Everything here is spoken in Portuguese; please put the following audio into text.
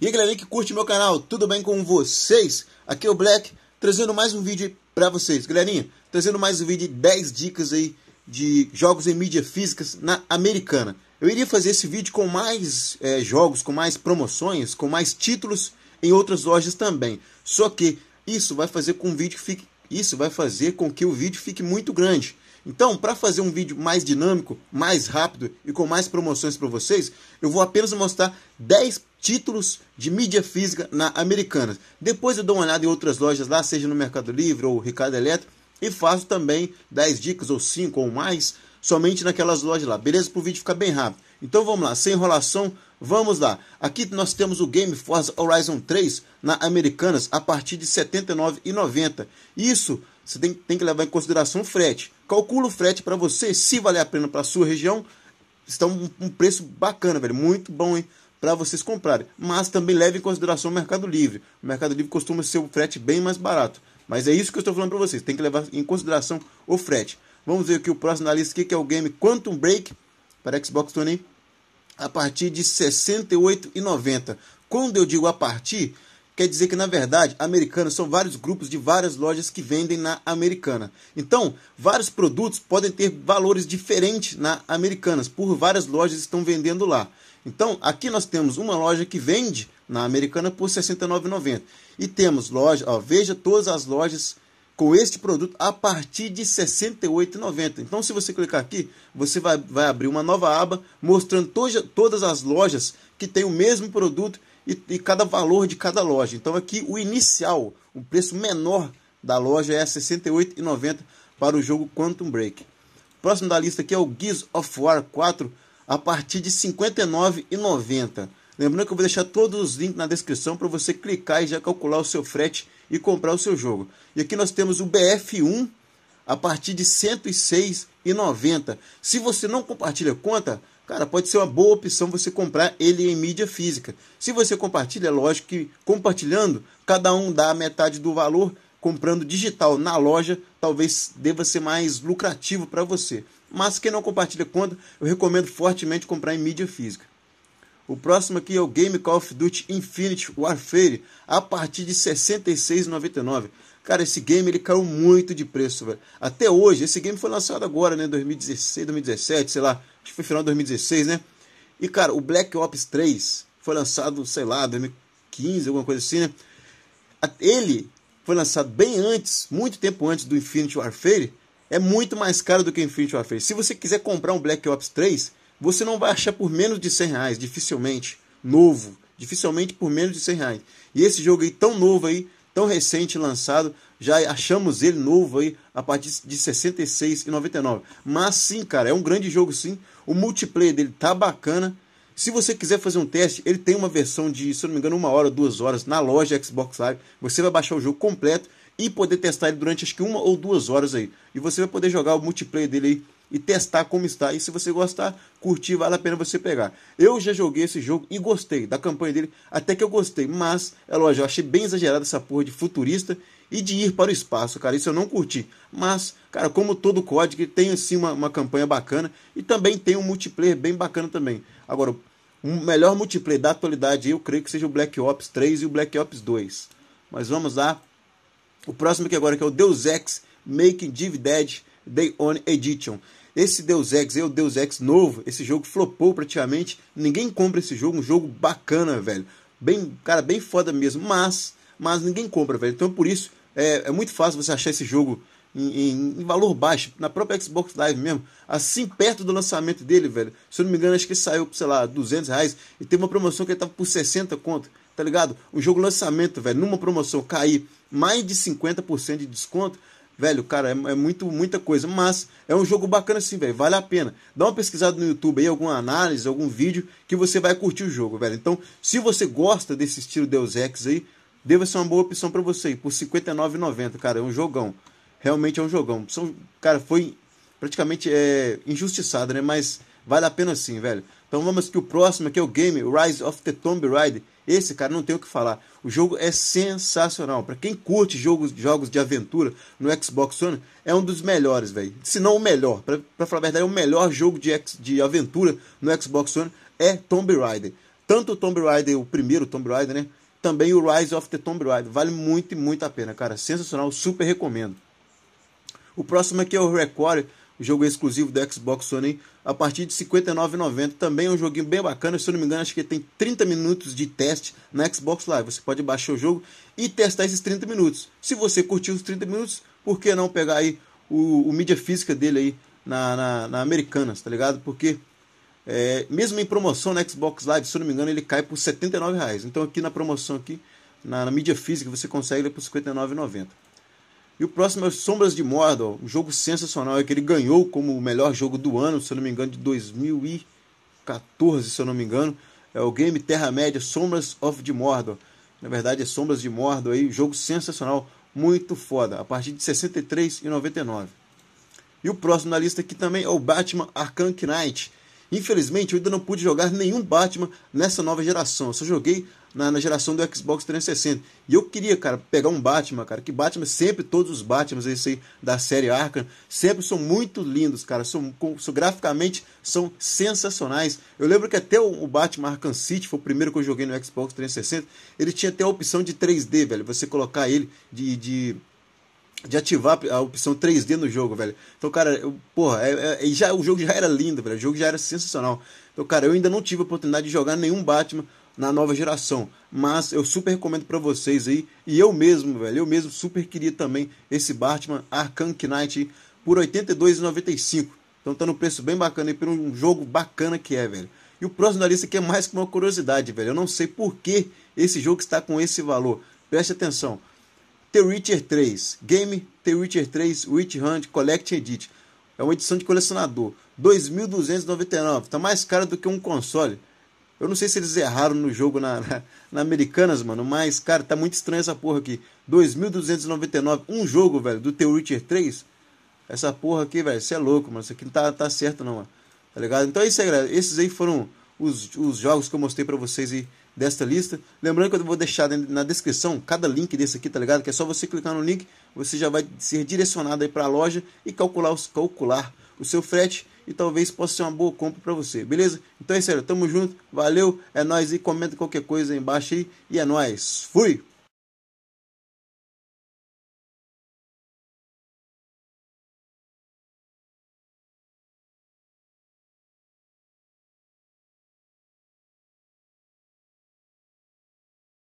E aí galerinha que curte meu canal, tudo bem com vocês? Aqui é o Black, trazendo mais um vídeo para vocês. Galerinha, trazendo mais um vídeo de 10 dicas aí de jogos em mídia físicas na americana. Eu iria fazer esse vídeo com mais é, jogos, com mais promoções, com mais títulos em outras lojas também. Só que isso vai fazer com o vídeo fique... Isso vai fazer com que o vídeo fique muito grande. Então, para fazer um vídeo mais dinâmico, mais rápido e com mais promoções para vocês, eu vou apenas mostrar 10 títulos de mídia física na Americanas. Depois eu dou uma olhada em outras lojas lá, seja no Mercado Livre ou Ricardo Eletro, e faço também 10 dicas ou 5 ou mais somente naquelas lojas lá. Beleza? Para o vídeo ficar bem rápido. Então vamos lá, sem enrolação, vamos lá. Aqui nós temos o Game Forza Horizon 3 na Americanas a partir de R$ 79,90. Isso você tem, tem que levar em consideração o frete. Calcula o frete para você, se valer a pena para sua região. Está um, um preço bacana, velho. Muito bom, hein? para vocês comprarem. Mas também leve em consideração o Mercado Livre. O Mercado Livre costuma ser o frete bem mais barato. Mas é isso que eu estou falando para vocês. Tem que levar em consideração o frete. Vamos ver aqui o próximo na lista, que é o game Quantum Break para Xbox One a partir de R$ 68,90. Quando eu digo a partir, quer dizer que, na verdade, americanas são vários grupos de várias lojas que vendem na americana. Então, vários produtos podem ter valores diferentes na americanas, por várias lojas que estão vendendo lá. Então, aqui nós temos uma loja que vende na americana por R$ 69,90. E temos loja, ó, veja todas as lojas com este produto a partir de R$ 68,90. Então, se você clicar aqui, você vai, vai abrir uma nova aba mostrando toja, todas as lojas que têm o mesmo produto e, e cada valor de cada loja. Então aqui o inicial, o preço menor da loja é R$ 68,90 para o jogo Quantum Break. Próximo da lista aqui é o Gears of War 4 a partir de R$ 59,90. Lembrando que eu vou deixar todos os links na descrição para você clicar e já calcular o seu frete e comprar o seu jogo. E aqui nós temos o BF1 a partir de R$ 106,90. Se você não compartilha conta, Cara, pode ser uma boa opção você comprar ele em mídia física. Se você compartilha, é lógico que compartilhando, cada um dá metade do valor. Comprando digital na loja, talvez deva ser mais lucrativo para você. Mas quem não compartilha conta, eu recomendo fortemente comprar em mídia física. O próximo aqui é o Game Call of Duty Infinite Warfare, a partir de R$ 66,99. Cara, esse game ele caiu muito de preço, velho. Até hoje, esse game foi lançado agora, né, 2016, 2017, sei lá, Acho que foi final de 2016, né? E, cara, o Black Ops 3 foi lançado, sei lá, 2015, alguma coisa assim, né? Ele foi lançado bem antes, muito tempo antes do Infinity Warfare. É muito mais caro do que o Infinity Warfare. Se você quiser comprar um Black Ops 3, você não vai achar por menos de 100 reais, dificilmente. Novo, dificilmente por menos de 100 reais. E esse jogo aí, tão novo aí, tão recente lançado, já achamos ele novo aí a partir de 66 e 99. Mas sim, cara, é um grande jogo sim. O multiplayer dele tá bacana. Se você quiser fazer um teste, ele tem uma versão de, se não me engano, uma hora, duas horas na loja Xbox Live. Você vai baixar o jogo completo e poder testar ele durante acho que uma ou duas horas aí. E você vai poder jogar o multiplayer dele aí e testar como está. E se você gostar, curtir, vale a pena você pegar. Eu já joguei esse jogo e gostei da campanha dele, até que eu gostei. Mas, é lógico, eu achei bem exagerada essa porra de futurista e de ir para o espaço, cara. Isso eu não curti. Mas, cara, como todo código, tem assim uma, uma campanha bacana e também tem um multiplayer bem bacana também. Agora, o melhor multiplayer da atualidade, eu creio que seja o Black Ops 3 e o Black Ops 2. Mas vamos lá. O próximo aqui agora que é o Deus Ex Making Dividend Day One Edition. Esse Deus Ex é o Deus Ex novo. Esse jogo flopou praticamente. Ninguém compra esse jogo. Um jogo bacana, velho. Bem, cara, bem foda mesmo. Mas, mas ninguém compra, velho. Então por isso é, é muito fácil você achar esse jogo em, em, em, valor baixo, na própria Xbox Live mesmo, assim perto do lançamento dele, velho. Se eu não me engano, acho que saiu por, sei lá, 200 reais e teve uma promoção que ele tava por 60 conto, tá ligado? Um jogo lançamento, velho, numa promoção cair mais de 50% de desconto, Velho, cara, é, é, muito, muita coisa. Mas é um jogo bacana assim, velho. Vale a pena. Dá uma pesquisada no YouTube aí, alguma análise, algum vídeo, que você vai curtir o jogo, velho. Então, se você gosta desse estilo Deus Ex aí, deve ser uma boa opção para você. Por R$59,90, cara. É um jogão. Realmente é um jogão. São, cara, foi praticamente é, injustiçado, né? Mas vale a pena sim, velho. Então vamos que o próximo aqui é o game Rise of the Tomb Raider. Esse cara não tem o que falar. O jogo é sensacional. Para quem curte jogos, jogos de aventura no Xbox One, é um dos melhores, velho. Se não o melhor. para falar a verdade, é o melhor jogo de, de aventura no Xbox One é Tomb Raider. Tanto o Tomb Raider, o primeiro Tomb Raider, né? Também o Rise of the Tomb Raider. Vale muito e muito a pena, cara. Sensacional, super recomendo. O próximo aqui é o Record o jogo exclusivo do Xbox One a partir de 59,90. Também é um joguinho bem bacana, se eu não me engano, acho que tem 30 minutos de teste na Xbox Live. Você pode baixar o jogo e testar esses 30 minutos. Se você curtiu os 30 minutos, por que não pegar aí o, o mídia física dele aí na, na, na Americanas, tá ligado? Porque é, mesmo em promoção na Xbox Live, se eu não me engano, ele cai por R$ reais Então aqui na promoção aqui, na, na mídia física, você consegue ele por R$ 59,90. E o próximo é Sombras de Mordor, um jogo sensacional, é que ele ganhou como o melhor jogo do ano, se eu não me engano, de 2014, se eu não me engano. É o game Terra-média Sombras of de Mordor. Na verdade, é Sombras de Mordor aí, um jogo sensacional, muito foda, a partir de 63,99. E o próximo na lista aqui também é o Batman Arkham Knight. Infelizmente, eu ainda não pude jogar nenhum Batman nessa nova geração. Eu só joguei na, na, geração do Xbox 360. E eu queria, cara, pegar um Batman, cara, que Batman, sempre todos os Batmans esse aí, da série Arkham, sempre são muito lindos, cara, são, são graficamente são sensacionais. Eu lembro que até o, o, Batman Arkham City, foi o primeiro que eu joguei no Xbox 360, ele tinha até a opção de 3D, velho, você colocar ele de, de de ativar a opção 3D no jogo, velho. Então, cara, eu, porra, é, é, já, o jogo já era lindo, velho. O jogo já era sensacional. Então, cara, eu ainda não tive a oportunidade de jogar nenhum Batman, na nova geração. Mas eu super recomendo para vocês aí. E eu mesmo, velho, eu mesmo super queria também esse Batman Arkham Knight por R$ 82,95. Então tá no preço bem bacana aí por um jogo bacana que é, velho. E o próximo da lista que é mais que uma curiosidade, velho. Eu não sei por que esse jogo está com esse valor. Preste atenção. The Witcher 3. Game The Witcher 3 Witch Hunt Collect Edit. É uma edição de colecionador. 2.299. Tá mais caro do que um console. Eu não sei se eles erraram no jogo na, na, na Americanas, mano, mas, cara, tá muito estranha essa porra aqui. 2.299, um jogo, velho, do The Witcher 3. Essa porra aqui, velho, você é louco, mano. Isso aqui não tá, tá certo, não, mano. Tá ligado? Então é isso aí, galera. Esses aí foram os, os jogos que eu mostrei pra vocês aí desta lista. Lembrando que eu vou deixar na descrição cada link desse aqui, tá ligado? Que é só você clicar no link, você já vai ser direcionado aí pra loja e calcular, os, calcular o seu frete e talvez possa ser uma boa compra para você, beleza? Então é isso aí, tamo junto, valeu, é nós e comenta qualquer coisa aí embaixo aí e é nós. Fui.